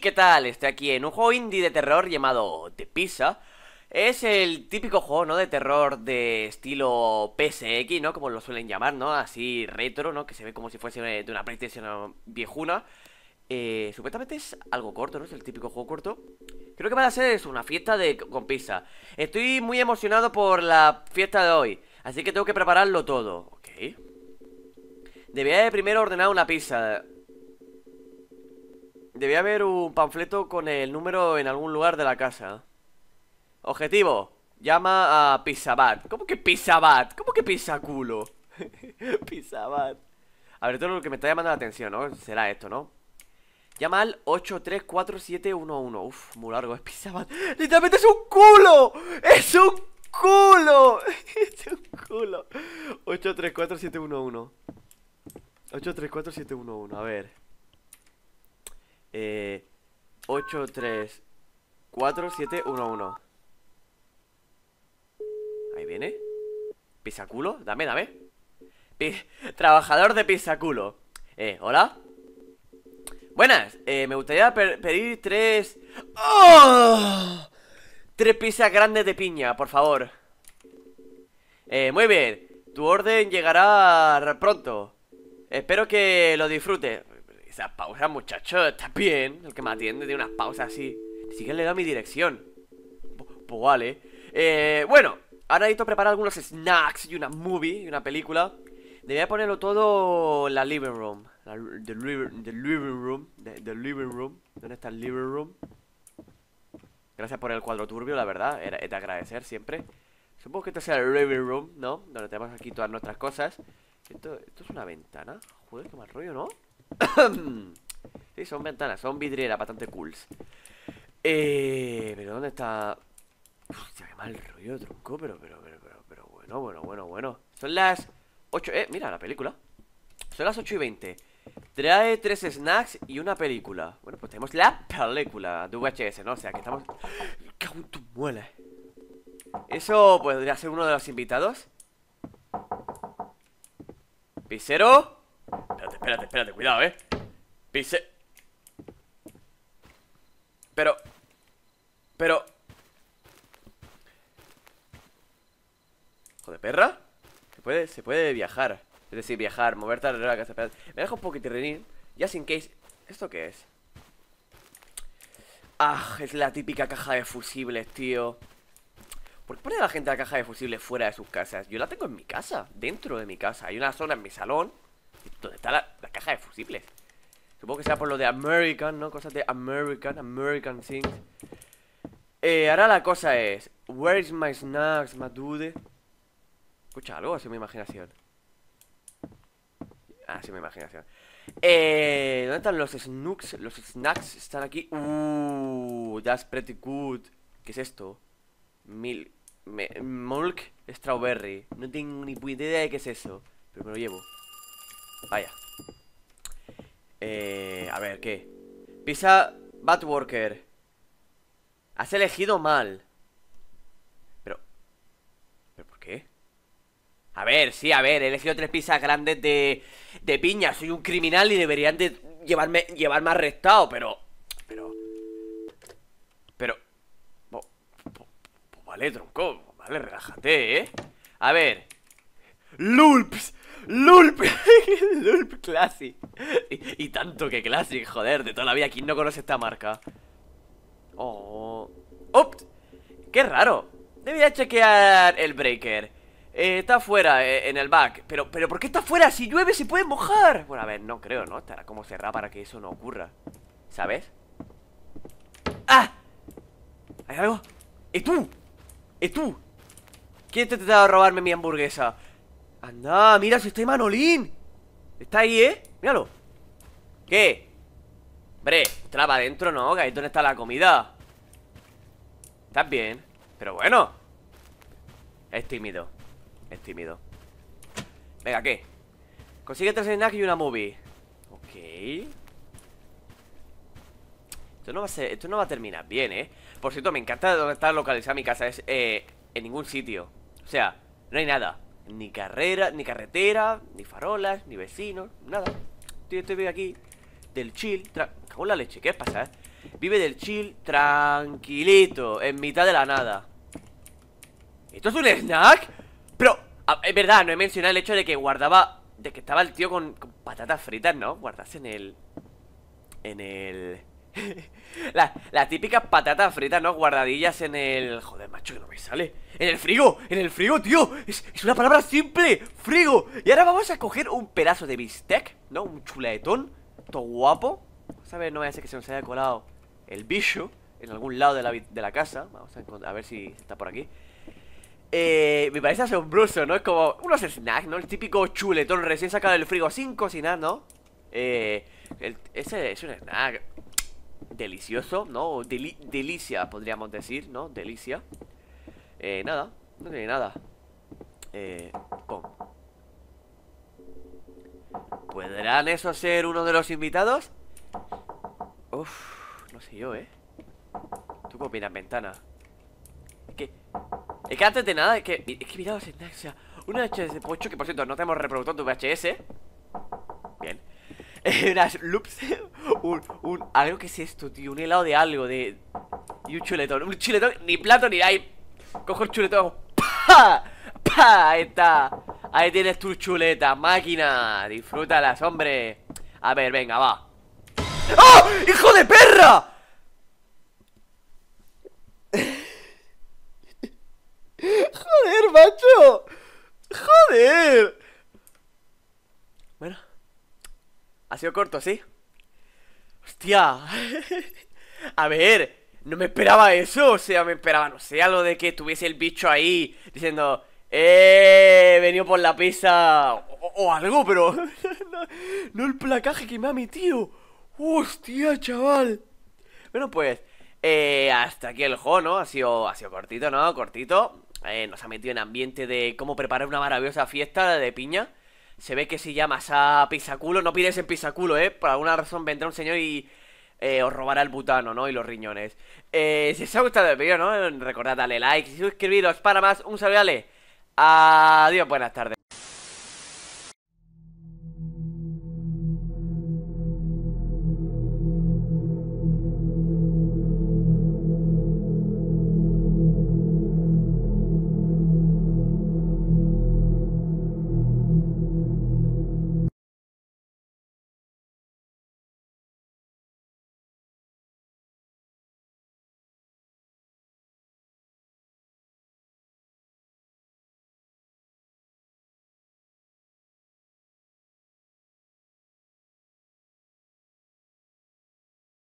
qué tal, estoy aquí en un juego indie de terror llamado The Pizza Es el típico juego, ¿no? De terror de estilo PSX, ¿no? Como lo suelen llamar, ¿no? Así retro, ¿no? Que se ve como si fuese eh, de una PlayStation viejuna eh, Supuestamente es algo corto, ¿no? Es el típico juego corto Creo que va a ser eso, una fiesta con pizza Estoy muy emocionado por la fiesta de hoy Así que tengo que prepararlo todo Ok Debería de primero ordenar una pizza Debía haber un panfleto con el número en algún lugar de la casa. Objetivo. Llama a Pizzabat. ¿Cómo que Pizzabat? ¿Cómo que Pizzaculo? Pizzabat. A ver, todo lo que me está llamando la atención, ¿no? Será esto, ¿no? Llama al 834711 Uf, muy largo. Es Pizzabat. ¡Literalmente es un culo! ¡Es un culo! ¡Es un culo! 834711 834711, a ver eh, 8, 3, 4, 7, 1, 1. Ahí viene. Pisaculo, dame, dame. Trabajador de pisaculo. Eh, hola. Buenas, eh, me gustaría pedir tres... ¡Oh! Tres pizzas grandes de piña, por favor. Eh, muy bien. Tu orden llegará pronto. Espero que lo disfrutes. Esa pausa, muchacho, está bien. El que me atiende tiene unas pausas así. Si siquiera le da mi dirección. Pues vale. Eh, bueno, ahora necesito preparar algunos snacks y una movie y una película. Debería ponerlo todo en la living room. La, living, living room. The, living room. ¿Dónde está el living room? Gracias por el cuadro turbio, la verdad. Es de agradecer siempre. Supongo que este sea el living room, ¿no? Donde tenemos aquí todas nuestras cosas. Esto, esto es una ventana. Joder, qué mal rollo, ¿no? sí, son ventanas, son vidrieras bastante cools. Eh, pero ¿dónde está? se qué mal rollo, tronco, pero, pero, pero, pero, bueno, bueno, bueno, bueno. Son las 8, eh, mira la película. Son las 8 y 20. Trae tres snacks y una película. Bueno, pues tenemos la película de VHS, ¿no? O sea, que estamos... ¿Qué en muela! Eso podría ser uno de los invitados. ¿Pisero? espérate, espérate, cuidado, eh Pise Pero Pero Hijo de perra Se puede, se puede viajar Es decir, viajar, moverte a de la casa Me dejo un poquito de Ya sin case ¿Esto qué es? Ah, es la típica caja de fusibles, tío ¿Por qué pone la gente la caja de fusibles fuera de sus casas? Yo la tengo en mi casa, dentro de mi casa Hay una zona en mi salón ¿Dónde está la, caja de fusibles? Supongo que sea por lo de American, ¿no? Cosas de American, American things eh, ahora la cosa es Where is my snacks, my dude? Escucha, algo así mi imaginación Ah, sí, mi imaginación eh, ¿Dónde están los snooks? Los snacks están aquí Uh, that's pretty good ¿Qué es esto? milk strawberry No tengo ni idea de qué es eso Pero me lo llevo Vaya Eh... A ver, ¿qué? Pisa Batworker Has elegido mal Pero... ¿Pero por qué? A ver, sí, a ver He elegido tres pizzas grandes de... De piña Soy un criminal y deberían de... Llevarme... Llevarme arrestado Pero... Pero... Pero... vale, tronco Vale, relájate, ¿eh? A ver... ¡Lulps! LULP, LULP Classic y, tanto que Classic, joder, de toda la vida, ¿quién no conoce esta marca? Oh... opt. ¡Qué raro! Debería chequear el breaker eh, Está afuera, eh, en el back pero, pero ¿por qué está afuera? Si llueve se puede mojar Bueno, a ver, no creo, ¿no? Estará como cerrada para que eso no ocurra ¿Sabes? ¡Ah! ¿Hay algo? ¡Es tú! ¡Es tú! ¿Quién te ha intentado robarme mi hamburguesa? Anda, mira si está Manolín Está ahí, ¿eh? Míralo ¿Qué? Hombre, traba adentro, ¿no? Que ahí donde está la comida Estás bien Pero bueno Es tímido Es tímido Venga, ¿qué? Consigue tres snacks y una movie Ok esto no, va a esto no va a terminar bien, ¿eh? Por cierto, me encanta dónde está localizada mi casa Es eh, en ningún sitio O sea, no hay nada ni carrera, ni carretera, ni farolas, ni vecinos, nada. Estoy, vive aquí, del chill, cago la leche, ¿qué pasa, eh? Vive del chill tranquilito, en mitad de la nada. ¿Esto es un snack? Pero, es verdad, no he mencionado el hecho de que guardaba, de que estaba el tío con, con patatas fritas, ¿no? Guardas en el... En el las la típica patata fritas, ¿no? Guardadillas en el... Joder, macho, que no me sale En el frigo, en el frigo, tío es, una palabra simple, frigo Y ahora vamos a coger un pedazo de bistec ¿No? Un chuletón Todo guapo a ver, No voy a que se nos haya colado el bicho En algún lado de la, casa Vamos a, ver si está por aquí eh, me parece asombroso, ¿no? Es como unos snacks, ¿no? El típico chuletón recién sacado del frigo sin cocinar, ¿no? Eh, ese es un snack delicioso, ¿no? O delicia, podríamos decir, ¿no? Delicia. Eh, nada, no tiene nada. Eh, ¿Podrán eso ser uno de los invitados? Uf, no sé yo, ¿eh? ¿Tú cómo miras ventana? Es que... Es que antes de nada, es que... Es que mirad o Una HS de que, por cierto, no tenemos reproductor de VHS. Bien. unas loops, un, un, algo que es esto, tío, un helado de algo, de, y un chuletón, un chuletón, ni plato ni hay, cojo el chuletón, pa, ahí está, ahí tienes tu chuleta, máquina, disfrútalas, hombre, a ver, venga, va, ¡Ah! ¡Hijo de perra! Ha sido corto, ¿sí? ¡Hostia! a ver, no me esperaba eso. O sea, me esperaba, no sé, algo lo de que estuviese el bicho ahí diciendo... ¡Eh! venido por la pizza o, algo, pero... no, el placaje que me ha metido. ¡Hostia, chaval! Bueno, pues... Eh, hasta aquí el juego, ¿no? Ha sido, ha sido cortito, ¿no? Cortito. Eh, nos ha metido en ambiente de cómo preparar una maravillosa fiesta de piña. Se ve que si llamas a Pisaculo, no pides en Pisaculo, ¿eh? Por alguna razón vendrá un señor y eh, os robará el butano, ¿no? Y los riñones. Eh, si os ha gustado el vídeo, ¿no? Recordad darle like, suscribiros para más. Un saludo, Adiós, buenas tardes.